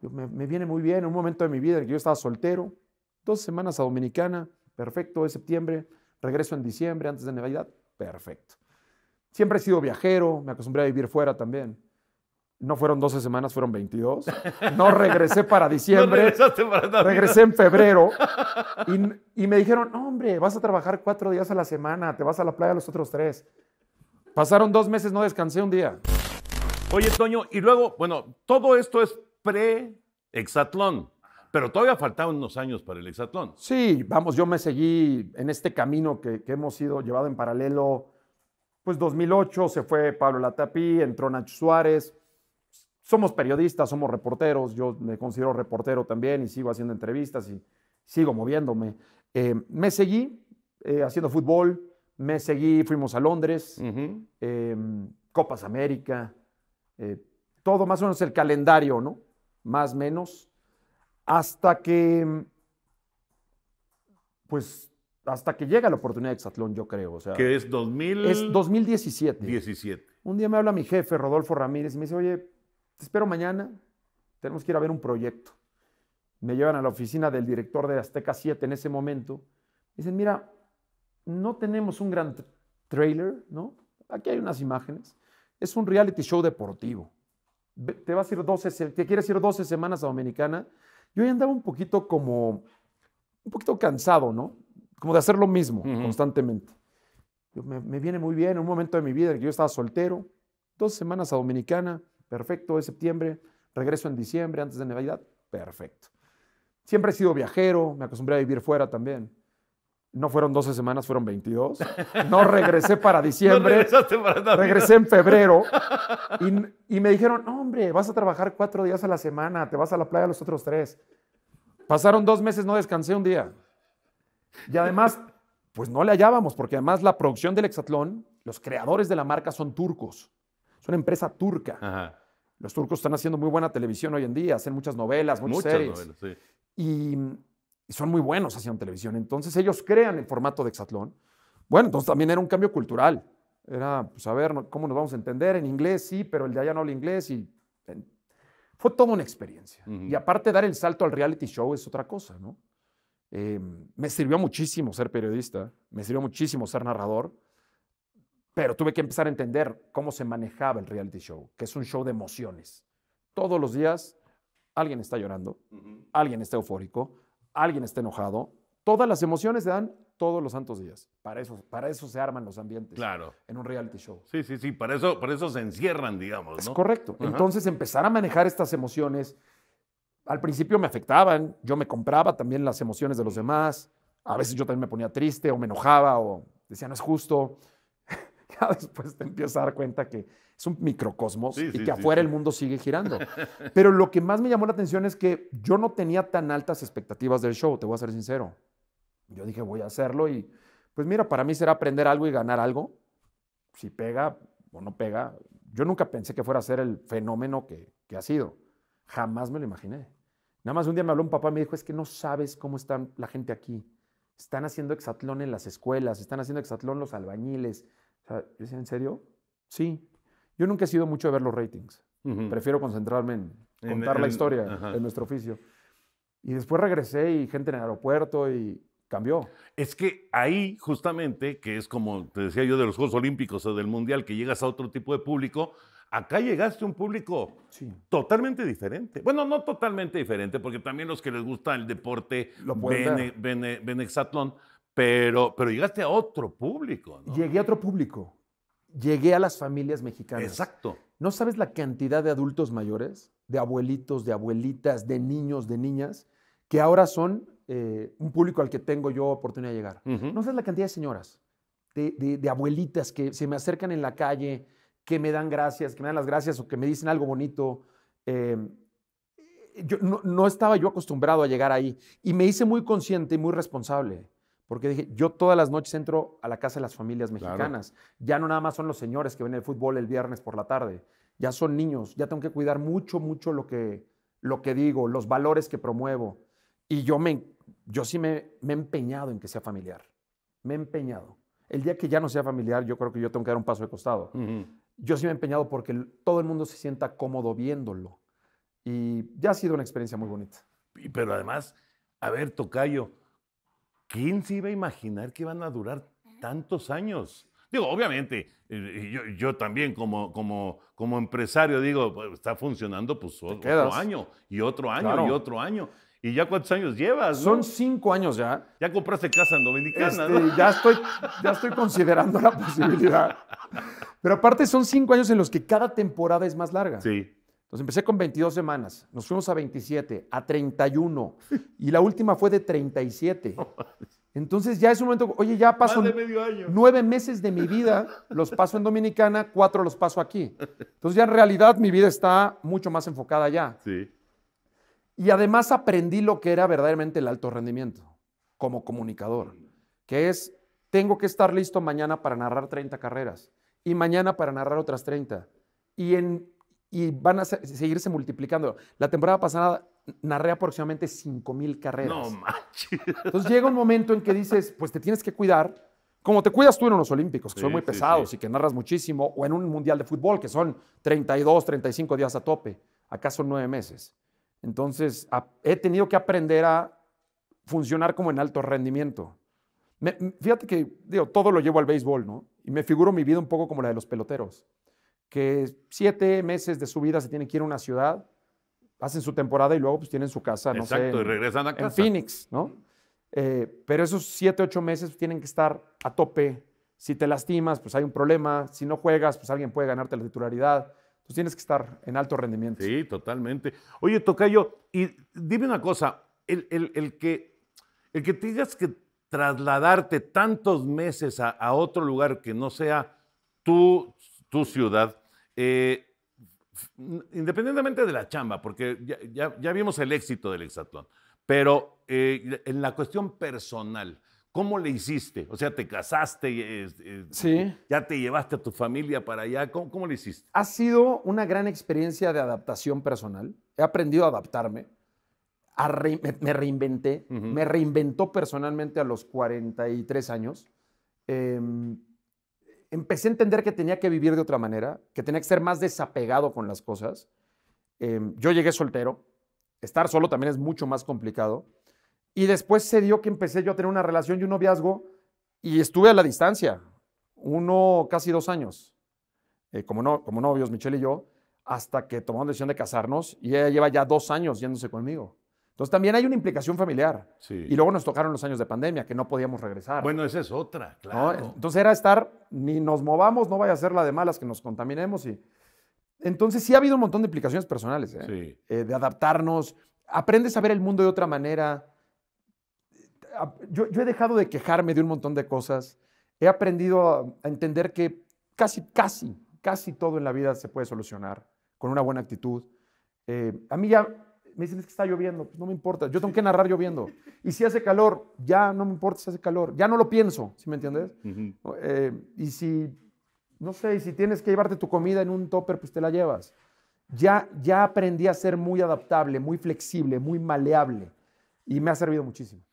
me, viene muy bien, un momento de mi vida en que yo estaba soltero, dos semanas a Dominicana, perfecto, de septiembre, regreso en diciembre, antes de Navidad, perfecto. Siempre he sido viajero, me acostumbré a vivir fuera también. No fueron 12 semanas, fueron 22. No regresé para diciembre. regresé en febrero. Y, y me dijeron, hombre, vas a trabajar cuatro días a la semana, te vas a la playa los otros tres. Pasaron dos meses, no descansé un día. Oye, Toño, y luego, bueno, todo esto es pre-exatlón. Pero todavía faltaban unos años para el exatlón. Sí, vamos, yo me seguí en este camino que, hemos sido llevado en paralelo. Pues 2008 se fue Pablo Latapí, entró Nacho Suárez. Somos periodistas, somos reporteros. Yo me considero reportero también y sigo haciendo entrevistas y sigo moviéndome. Eh, me seguí eh, haciendo fútbol, me seguí, fuimos a Londres, em, Copas América, eh, todo más o menos el calendario, ¿no? más menos, hasta que, pues, hasta que llega la oportunidad de Exatlón, yo creo. sea, que es 2000... Es 2017. 17. Un día me habla mi jefe, Rodolfo Ramírez, y me dice, oye, te espero mañana, tenemos que ir a ver un proyecto. Me llevan a la oficina del director de Azteca 7 en ese momento. Dicen, mira, no tenemos un gran trailer, ¿no? Aquí hay unas imágenes. Es un reality show deportivo te vas a ir 12, te quieres ir 12 semanas a Dominicana. Yo ya andaba un poquito como, un poquito cansado, ¿no? Como de hacer lo mismo constantemente. me, viene muy bien en un momento de mi vida en que yo estaba soltero, 12 semanas a Dominicana, perfecto, de septiembre, regreso en diciembre, antes de Navidad, perfecto. Siempre he sido viajero, me acostumbré a vivir fuera también no fueron 12 semanas, fueron 22. No regresé para diciembre. regresé en febrero. Y, me dijeron, hombre, vas a trabajar cuatro días a la semana, te vas a la playa los otros tres. Pasaron dos meses, no descansé un día. Y además, pues no le hallábamos, porque además la producción del Hexatlón, los creadores de la marca son turcos. Es una empresa turca. Los turcos están haciendo muy buena televisión hoy en día, hacen muchas novelas, muchas, series. Novelas, sí. Y y son muy buenos haciendo televisión. Entonces ellos crean el formato de Hexatlón. Bueno, entonces también era un cambio cultural. Era, pues a ver, ¿cómo nos vamos a entender? En inglés sí, pero el de allá no habla inglés y fue toda una experiencia. Y aparte dar el salto al reality show es otra cosa, ¿no? Eh, me sirvió muchísimo ser periodista, me sirvió muchísimo ser narrador, pero tuve que empezar a entender cómo se manejaba el reality show, que es un show de emociones. Todos los días alguien está llorando, alguien está eufórico, alguien está enojado, todas las emociones se dan todos los santos días. Para eso, para eso se arman los ambientes. Claro. En un reality show. Sí, sí, sí. Para eso, para eso se encierran, digamos. ¿no? Es correcto. Entonces, empezar a manejar estas emociones. Al principio me afectaban. Yo me compraba también las emociones de los demás. A veces yo también me ponía triste o me enojaba o decía, no es justo. después te empiezas a dar cuenta que es un microcosmos y que afuera el mundo sigue girando. Pero lo que más me llamó la atención es que yo no tenía tan altas expectativas del show, te voy a ser sincero. Yo dije, voy a hacerlo y pues mira, para mí será aprender algo y ganar algo. Si pega o no pega. Yo nunca pensé que fuera a ser el fenómeno que, que ha sido. Jamás me lo imaginé. Nada más un día me habló un papá y me dijo, es que no sabes cómo está la gente aquí. Están haciendo exatlón en las escuelas, están haciendo exatlón los albañiles, ¿en serio? Sí. Yo nunca he sido mucho de ver los ratings. Prefiero concentrarme en contar la historia en, de nuestro oficio. Y después regresé y gente en el aeropuerto y cambió. Es que ahí justamente, que es como te decía yo de los Juegos Olímpicos o del Mundial, que llegas a otro tipo de público, acá llegaste a un público totalmente diferente. Bueno, no totalmente diferente, porque también los que les gusta el deporte Lo pero, llegaste a otro público, ¿no? Llegué a otro público. Llegué a las familias mexicanas. Exacto. ¿No sabes la cantidad de adultos mayores, de abuelitos, de abuelitas, de niños, de niñas, que ahora son eh, un público al que tengo yo oportunidad de llegar? ¿No sabes la cantidad de señoras, de, abuelitas que se me acercan en la calle, que me dan gracias, que me dan las gracias o que me dicen algo bonito. Em, yo, no, no, estaba yo acostumbrado a llegar ahí y me hice muy consciente y muy responsable. Porque dije, yo todas las noches entro a la casa de las familias mexicanas. Ya no nada más son los señores que ven el fútbol el viernes por la tarde. Ya son niños. Ya tengo que cuidar mucho, mucho lo que, lo que digo, los valores que promuevo. Y yo, me, yo sí me, me he empeñado en que sea familiar. Me he empeñado. El día que ya no sea familiar, yo creo que yo tengo que dar un paso de costado. Yo sí me he empeñado porque todo el mundo se sienta cómodo viéndolo. Y ya ha sido una experiencia muy bonita. Pero además, a ver, Tocayo ¿quién se iba a imaginar que iban a durar tantos años? Digo, obviamente, eh, eh, yo, también como, como, como empresario digo, pues, está funcionando pues otro año y otro año y otro año. ¿Y ya cuántos años llevas? Son cinco años ya. Ya compraste casa en Dominicana, este, Ya estoy, ya estoy considerando la posibilidad. Pero aparte son cinco años en los que cada temporada es más larga. Sí. Pues empecé con 22 semanas, nos fuimos a 27, a 31 y la última fue de 37. Entonces ya es un momento, oye, ya paso medio nueve meses de mi vida, los paso en Dominicana, cuatro los paso aquí. Entonces ya en realidad mi vida está mucho más enfocada ya. Sí. Y además aprendí lo que era verdaderamente el alto rendimiento como comunicador, que es, tengo que estar listo mañana para narrar 30 carreras y mañana para narrar otras 30. Y en y van a seguirse multiplicando. La temporada pasada narré aproximadamente 5 mil carreras. No manches. Entonces llega un momento en que dices, pues te tienes que cuidar, como te cuidas tú en unos Olímpicos, que son muy pesados y que narras muchísimo, o en un Mundial de Fútbol, que son 32, 35 días a tope. acaso son 9 meses. Entonces he tenido que aprender a funcionar como en alto rendimiento. fíjate que, digo, todo lo llevo al béisbol, ¿no? Y me figuro mi vida un poco como la de los peloteros que siete meses de su vida se tienen que ir a una ciudad, hacen su temporada y luego pues tienen su casa, no Exacto, y regresan a casa. en Phoenix, ¿no? Eh, pero esos siete, ocho meses tienen que estar a tope. Si te lastimas, pues hay un problema. Si no juegas, pues alguien puede ganarte la titularidad. Pues tienes que estar en alto rendimiento. Sí, totalmente. Oye, Tocayo, y dime una cosa, el, el, el que, el que tengas que trasladarte tantos meses a, a otro lugar que no sea tú tu ciudad. Eh, independientemente de la chamba, porque ya, vimos el éxito del hexatlón, pero eh, en la cuestión personal, ¿cómo le hiciste? O sea, ¿te casaste? Eh, ¿Ya te llevaste a tu familia para allá? ¿Cómo, le hiciste? Ha sido una gran experiencia de adaptación personal. He aprendido a adaptarme. me, reinventé. Me reinventó personalmente a los 43 años. Em, empecé a entender que tenía que vivir de otra manera, que tenía que ser más desapegado con las cosas. Em, yo llegué soltero, estar solo también es mucho más complicado. Y después se dio que empecé yo a tener una relación y un noviazgo y estuve a la distancia, uno casi dos años, eh, como, no, como novios, Michelle y yo, hasta que tomamos la decisión de casarnos y ella lleva ya dos años yéndose conmigo. Entonces también hay una implicación familiar. Y luego nos tocaron los años de pandemia, que no podíamos regresar. Bueno, esa es otra, claro. Entonces era estar, ni nos movamos, no vaya a ser la de malas que nos contaminemos. y Entonces sí ha habido un montón de implicaciones personales, ¿eh? Eh, de adaptarnos, aprendes a ver el mundo de otra manera. Yo, he dejado de quejarme de un montón de cosas. He aprendido a, entender que casi, casi, casi todo en la vida se puede solucionar con una buena actitud. Eh, a mí ya me dicen, que está lloviendo, pues no me importa, yo tengo que narrar lloviendo. Y si hace calor, ya no me importa si hace calor, ya no lo pienso, ¿sí me entiendes? Eh, y si, no sé, si tienes que llevarte tu comida en un topper, pues te la llevas. Ya, ya aprendí a ser muy adaptable, muy flexible, muy maleable y me ha servido muchísimo.